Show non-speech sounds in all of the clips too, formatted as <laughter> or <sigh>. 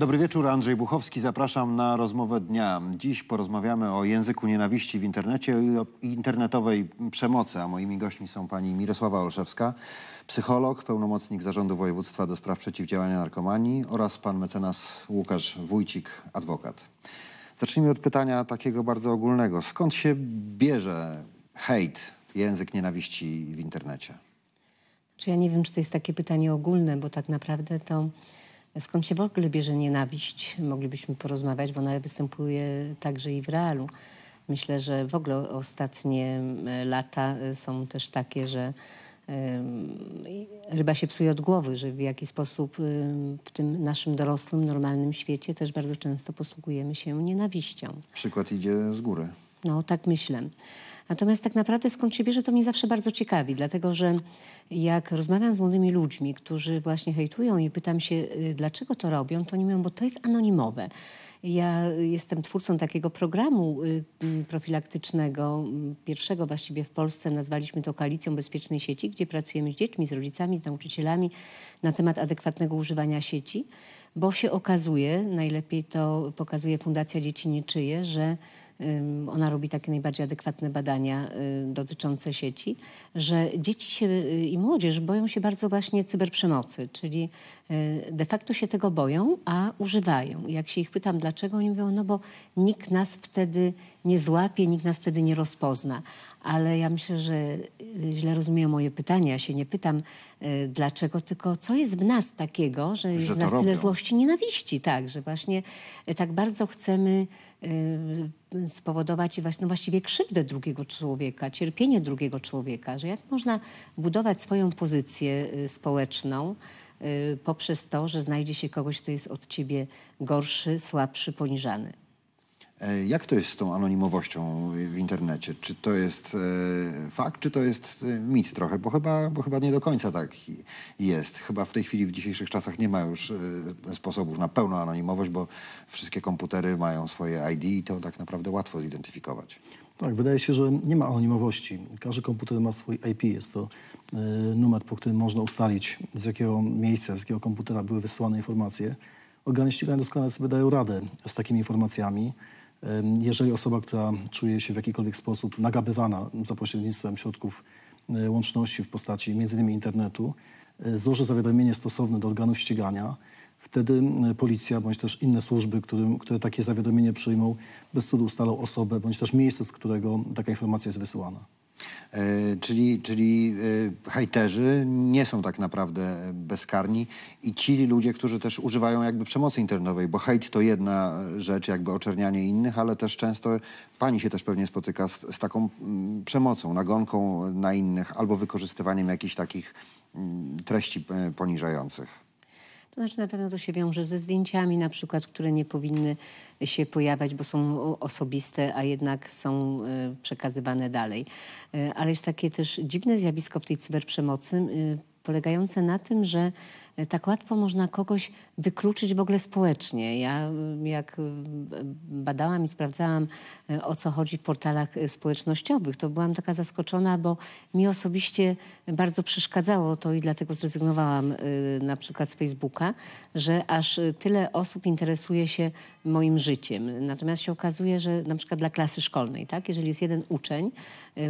Dobry wieczór, Andrzej Buchowski. Zapraszam na rozmowę dnia. Dziś porozmawiamy o języku nienawiści w internecie i o internetowej przemocy, a moimi gośćmi są pani Mirosława Olszewska, psycholog, pełnomocnik Zarządu Województwa do spraw przeciwdziałania narkomanii oraz pan mecenas Łukasz Wójcik, adwokat. Zacznijmy od pytania takiego bardzo ogólnego. Skąd się bierze hejt, język nienawiści w internecie? Czy znaczy, ja nie wiem, czy to jest takie pytanie ogólne, bo tak naprawdę to skąd się w ogóle bierze nienawiść. Moglibyśmy porozmawiać, bo ona występuje także i w realu. Myślę, że w ogóle ostatnie mm, lata y, są też takie, że ryba się psuje od głowy, że w jakiś sposób y, w tym naszym dorosłym, normalnym świecie też bardzo często posługujemy się nienawiścią. Przykład idzie z góry. No, tak myślę. Natomiast tak naprawdę skąd się bierze, to mnie zawsze bardzo ciekawi, dlatego że jak rozmawiam z młodymi ludźmi, którzy właśnie hejtują i pytam się, y, dlaczego to robią, to oni mówią, bo to jest anonimowe. Ja jestem twórcą takiego programu y, profilaktycznego, pierwszego właściwie w Polsce. Nazwaliśmy to Koalicją Bezpiecznej Sieci, gdzie pracujemy z dziećmi, z rodzicami, z nauczycielami na temat adekwatnego używania sieci, bo się okazuje, najlepiej to pokazuje Fundacja Dzieci Niczyje, że ona robi takie najbardziej adekwatne badania y, dotyczące sieci, że dzieci się, y, i młodzież boją się bardzo właśnie cyberprzemocy, czyli y, de facto się tego boją, a używają. Jak się ich pytam, dlaczego, oni mówią, no bo nikt nas wtedy nie złapie, nikt nas wtedy nie rozpozna. Ale ja myślę, że y, źle rozumieją moje pytanie. Ja się nie pytam y, dlaczego, tylko co jest w nas takiego, że jest w nas robią. tyle złości, nienawiści. Tak, że właśnie y, tak bardzo chcemy spowodować no właściwie krzywdę drugiego człowieka, cierpienie drugiego człowieka. Że jak można budować swoją pozycję społeczną, poprzez to, że znajdzie się kogoś, kto jest od ciebie gorszy, słabszy, poniżany. E, jak to jest z tą anonimowością w internecie? Czy to jest e, fakt, czy to jest e, mit trochę? Bo chyba, bo chyba nie do końca tak jest. Chyba w tej chwili, w dzisiejszych czasach nie ma już sposobów na pełną anonimowość, bo wszystkie komputery mają swoje ID i to tak naprawdę łatwo zidentyfikować. Tak, wydaje się, że nie ma anonimowości. Każdy komputer ma swój IP. Jest to numer, po którym można ustalić, z jakiego miejsca, z jakiego komputera były wysyłane informacje. Organy ścigania doskonale sobie dają radę z takimi informacjami. Jeżeli osoba, która czuje się w jakikolwiek sposób nagabywana za pośrednictwem środków e, łączności w postaci m.in. internetu, e, złoży zawiadomienie stosowne do organów ścigania, wtedy policja bądź też inne służby, którym, które takie zawiadomienie przyjmą, bez trudu ustalą osobę bądź też miejsce, z którego taka informacja jest wysyłana. E, czyli, czyli e, hejterzy nie są tak naprawdę bezkarni i ci ludzie, którzy też używają jakby przemocy internetowej, bo hejt to jedna rzecz, jakby oczernianie innych, ale też często pani się też pewnie spotyka z, z taką mm, przemocą, nagonką na innych albo wykorzystywaniem jakichś takich mm, treści e, poniżających. To znaczy na pewno to się wiąże ze zdjęciami na przykład, które nie powinny się pojawiać, bo są osobiste, a jednak są e, przekazywane dalej. E, ale jest takie też dziwne zjawisko w tej cyberprzemocy, e, polegające na tym, że e, tak łatwo można kogoś wykluczyć w ogóle społecznie. Ja mm, jak mm, badałam i sprawdzałam e, o co chodzi w portalach e, społecznościowych, to byłam taka zaskoczona, bo mi osobiście bardzo przeszkadzało to i dlatego zrezygnowałam na przykład z Facebooka, że aż tyle osób interesuje się moim życiem. Natomiast się okazuje, że na przykład dla klasy szkolnej, tak, jeżeli jest jeden uczeń,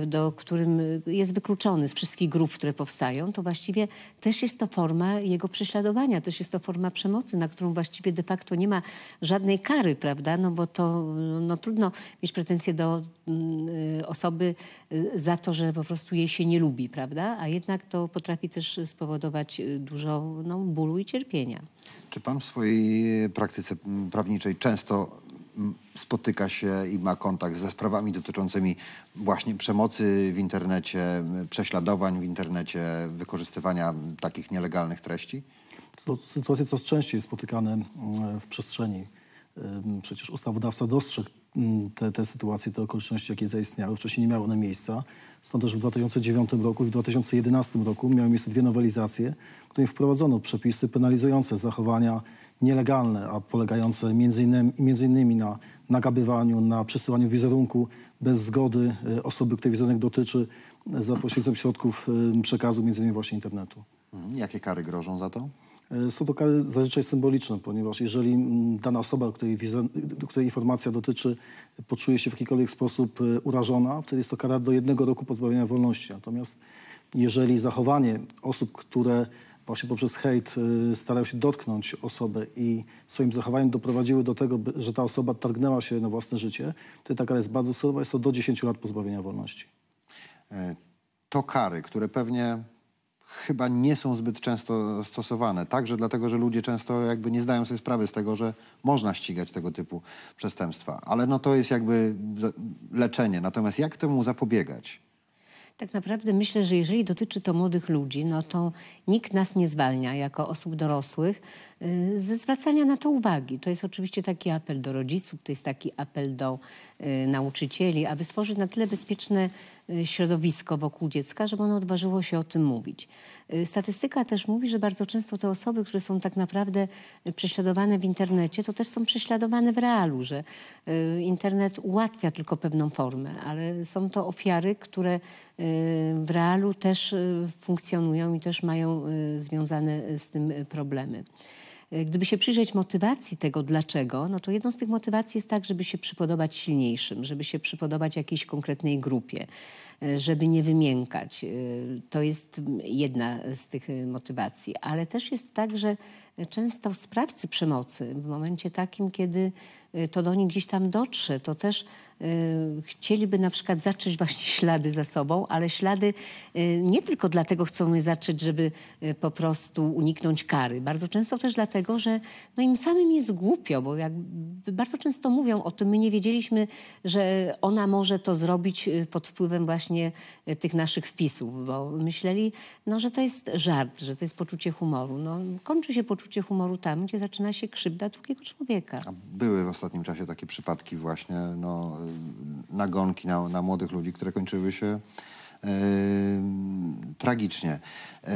do którym jest wykluczony z wszystkich grup, które powstają, to właściwie właściwie też jest to forma jego prześladowania, też jest to forma przemocy, na którą właściwie de facto nie ma żadnej kary, prawda? No bo to no, trudno mieć pretensje do mm, y, osoby y, za to, że po prostu jej się nie lubi, prawda? A jednak to potrafi też spowodować y, dużo no, bólu i cierpienia. Czy pan w swojej praktyce mm, prawniczej często spotyka się i ma kontakt ze sprawami dotyczącymi właśnie przemocy w internecie, prześladowań w internecie, wykorzystywania takich nielegalnych treści? To sytuacje coraz częściej spotykane mm, w przestrzeni Przecież ustawodawca dostrzegł mm, te, te sytuacje, te okoliczności, jakie zaistniały. Wcześniej nie miały one miejsca. Stąd też w 2009 roku i w 2011 roku miały miejsce dwie nowelizacje, w których wprowadzono przepisy penalizujące zachowania nielegalne, a polegające m.in. Między innymi na nagabywaniu, na przesyłaniu wizerunku bez zgody y, osoby, której wizerunek dotyczy, za pośrednictwem środków przekazu, między innymi właśnie internetu. Mhm. Jakie kary grożą za to? E, Są to kary zazwyczaj symboliczne, ponieważ jeżeli mm, dana osoba, której, której informacja dotyczy, poczuje się w jakikolwiek sposób e, urażona, wtedy jest to kara do jednego roku pozbawienia wolności. Natomiast jeżeli zachowanie osób, które właśnie poprzez hejt e, starają się dotknąć osoby i swoim zachowaniem doprowadziły do tego, że ta osoba targnęła się na własne życie, to ta kara jest bardzo surowa, jest to do 10 lat pozbawienia wolności. To kary, które pewnie chyba nie są zbyt często stosowane. Także dlatego, że ludzie często jakby nie zdają sobie sprawy z tego, że można ścigać tego typu przestępstwa. Ale no to jest jakby leczenie. Natomiast jak temu zapobiegać? Tak naprawdę myślę, że jeżeli dotyczy to młodych ludzi, no to nikt nas nie zwalnia jako osób dorosłych y, ze zwracania na to uwagi. To jest oczywiście taki apel do rodziców, to jest taki apel do y, nauczycieli, aby stworzyć na tyle bezpieczne y, środowisko wokół dziecka, żeby ono odważyło się o tym mówić. statystyka też mówi, że bardzo często te osoby, które są tak naprawdę prześladowane w internecie, to też są prześladowane w realu, że internet ułatwia tylko pewną formę, ale są to ofiary, które w realu też y, funkcjonują i też mają y, związane y, z tym problemy. Gdyby się przyjrzeć motywacji tego dlaczego, no to jedną z tych motywacji jest tak, żeby się przypodobać silniejszym, żeby się przypodobać jakiejś konkretnej grupie, żeby nie wymiękać. To jest mm, jedna z tych motywacji, ale też jest tak, że często sprawcy przemocy w momencie takim, kiedy y, to do nich gdzieś tam dotrze, to też y, chcieliby na przykład zacząć właśnie <laughs> ślady za sobą, ale ślady y, nie tylko dlatego chcą je zacząć, żeby po prostu uniknąć kary. Bardzo często też dlatego, że no im samym jest głupio, bo jak bardzo często mówią o tym, my nie wiedzieliśmy, że ona może to zrobić pod wpływem właśnie tych naszych wpisów, bo myśleli, no, że to jest żart, że to jest poczucie humoru. No, kończy się poczucie poczucie humoru tam, gdzie zaczyna się krzywda drugiego człowieka. Były w ostatnim czasie takie przypadki właśnie no, y, nagonki na, na młodych ludzi, które kończyły się yy, tragicznie. Yy,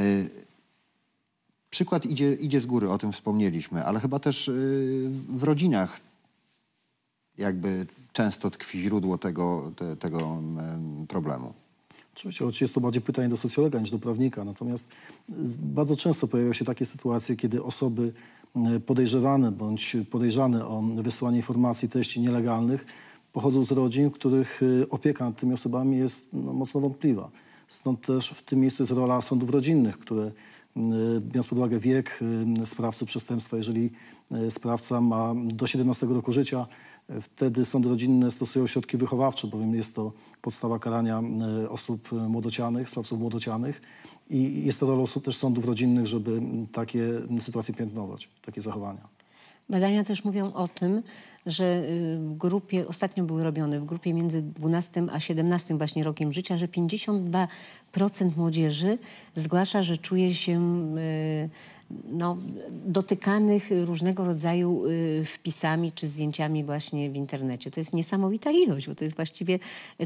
przykład idzie, idzie z góry, o tym wspomnieliśmy, ale chyba też y, w rodzinach jakby często tkwi źródło tego, te, tego mm, problemu. Oczywiście, oczywiście jest to bardziej pytanie do socjologa niż do prawnika. Natomiast y, bardzo często pojawiają się takie sytuacje, kiedy osoby y, podejrzewane bądź podejrzane o wysyłanie informacji treści nielegalnych pochodzą z rodzin, których y, opieka nad tymi osobami jest no, mocno wątpliwa. Stąd też w tym miejscu jest rola sądów rodzinnych, które biorąc pod uwagę wiek sprawcy przestępstwa, jeżeli sprawca ma do 17 roku życia, Wtedy sądy rodzinne stosują środki wychowawcze, bowiem jest to podstawa karania e, osób e, młodocianych, sprawców młodocianych i jest to rolą też sądów rodzinnych, żeby takie sytuacje piętnować, takie zachowania. Badania też mówią o tym, że y, w grupie, ostatnio był robiony, w grupie między 12 a 17 właśnie rokiem życia, że 52% młodzieży zgłasza, że czuje się y, no, dotykanych różnego rodzaju y, wpisami czy zdjęciami właśnie w internecie. To jest niesamowita ilość, bo to jest właściwie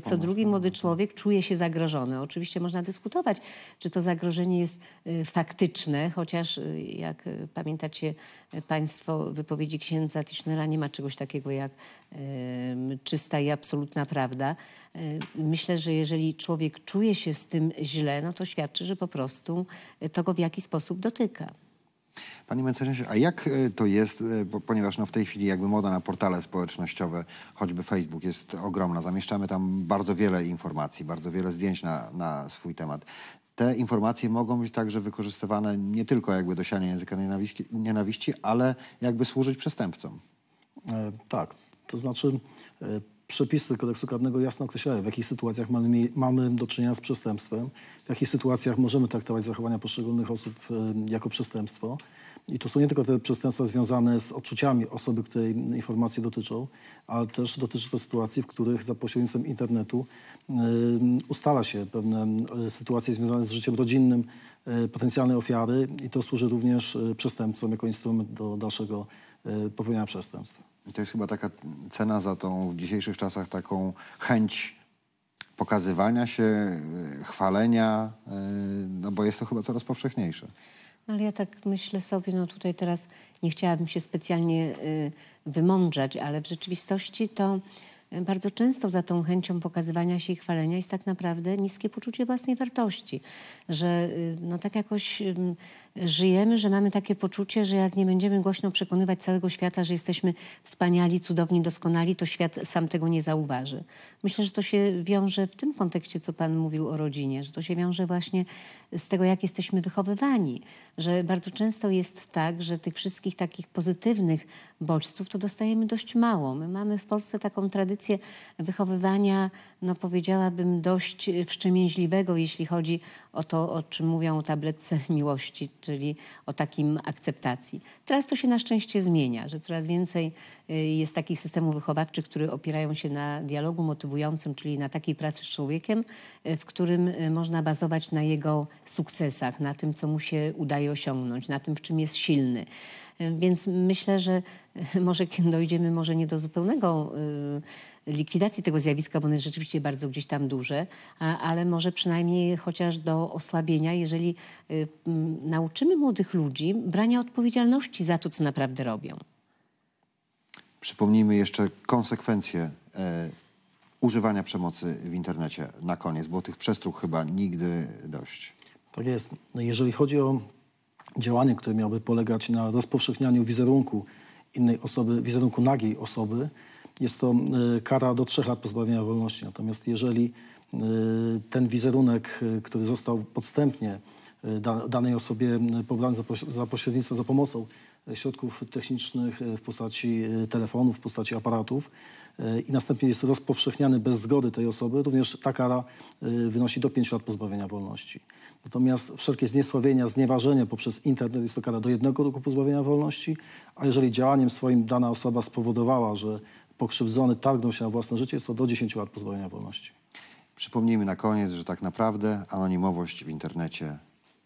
co drugi młody tak. człowiek czuje się zagrożony. Oczywiście można dyskutować, czy to zagrożenie jest faktyczne, chociaż jak pamiętacie Państwo wypowiedzi księdza Tischnera, nie ma czegoś takiego takiego jak czysta i absolutna prawda. E, myślę, że jeżeli człowiek czuje się z tym źle, no to świadczy, że po prostu e, to go w jakiś sposób dotyka. Panie mecenasie, a jak e, to jest, bo, ponieważ no w tej chwili jakby moda na portale społecznościowe, choćby Facebook jest ogromna, zamieszczamy tam bardzo wiele informacji, bardzo wiele zdjęć na, na swój temat. Te informacje mogą być także wykorzystywane nie tylko jakby do siania języka nienawiści, nienawiści ale jakby służyć przestępcom. E, tak, to znaczy e, przepisy kodeksu karnego jasno określają, w jakich sytuacjach mamy, mamy do czynienia z przestępstwem, w jakich sytuacjach możemy traktować zachowania poszczególnych osób e, jako przestępstwo. I to są nie tylko te przestępstwa związane z odczuciami osoby, której informacje dotyczą, ale też dotyczy to sytuacji, w których za pośrednictwem internetu ustala się pewne sytuacje związane z życiem rodzinnym potencjalnej ofiary i to służy również przestępcom jako instrument do dalszego E, popełnienia przestępstw. I to jest chyba taka cena za tą w dzisiejszych czasach taką chęć pokazywania się, e, chwalenia, e, no bo jest to chyba coraz powszechniejsze. No ale ja tak myślę sobie, no tutaj teraz nie chciałabym się specjalnie y, wymądrzać, ale w rzeczywistości to bardzo często za tą chęcią pokazywania się i chwalenia jest tak naprawdę niskie poczucie własnej wartości, że y, no tak jakoś żyjemy, że mamy takie poczucie, że jak nie będziemy głośno przekonywać całego świata, że jesteśmy wspaniali, cudowni, doskonali, to świat sam tego nie zauważy. Myślę, że to się wiąże w tym kontekście, co pan mówił o rodzinie, że to się wiąże właśnie z tego, jak jesteśmy wychowywani, że bardzo często jest tak, że tych wszystkich takich pozytywnych bodźców to dostajemy dość mało. My mamy w Polsce taką tradycję, tradycję wychowywania, no powiedziałabym, dość y, wstrzemięźliwego, jeśli chodzi o to, o czym mówią o tabletce <laughs> miłości, czyli o takim akceptacji. Teraz to się na szczęście zmienia, że coraz więcej y, jest takich systemów wychowawczych, które opierają się na dialogu motywującym, czyli na takiej pracy z człowiekiem, y, w którym można bazować na jego sukcesach, na tym, co mu się udaje osiągnąć, na tym, w czym jest silny. Więc myślę, że <laughs> może dojdziemy może nie do zupełnego y, likwidacji tego zjawiska, bo ono jest rzeczywiście bardzo gdzieś tam duże, ale może przynajmniej chociaż do osłabienia, jeżeli y, nauczymy młodych ludzi brania odpowiedzialności za to, co naprawdę robią. Przypomnijmy jeszcze konsekwencje e, używania przemocy w internecie na koniec, bo tych przestrug chyba nigdy dość. Tak jest. No jeżeli chodzi o działanie, które miałoby polegać na rozpowszechnianiu wizerunku innej osoby, wizerunku nagiej osoby, jest to e, kara do trzech lat pozbawienia wolności. Natomiast jeżeli e, ten wizerunek, e, który został podstępnie danej osobie pobrany za pośrednictwem, za pomocą środków technicznych e, w postaci e, telefonów, w postaci aparatów e, i następnie jest rozpowszechniany bez zgody tej osoby, również ta kara wynosi do 5 lat pozbawienia wolności. Natomiast wszelkie zniesławienia, znieważenie poprzez internet jest to kara do jednego roku pozbawienia wolności, a jeżeli działaniem swoim dana osoba spowodowała, że pokrzywdzony targnął się na własne życie, jest to do 10 lat pozbawienia wolności. Przypomnijmy na koniec, że tak naprawdę anonimowość w internecie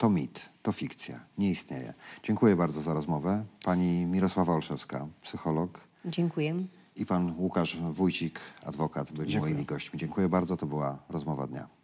to mit, to fikcja, nie istnieje. Dziękuję bardzo za rozmowę. Pani Mirosława Olszewska, psycholog. Dziękuję. I pan Łukasz Wójcik, adwokat, byli Dziękuję. moimi gośćmi. Dziękuję bardzo, to była rozmowa dnia.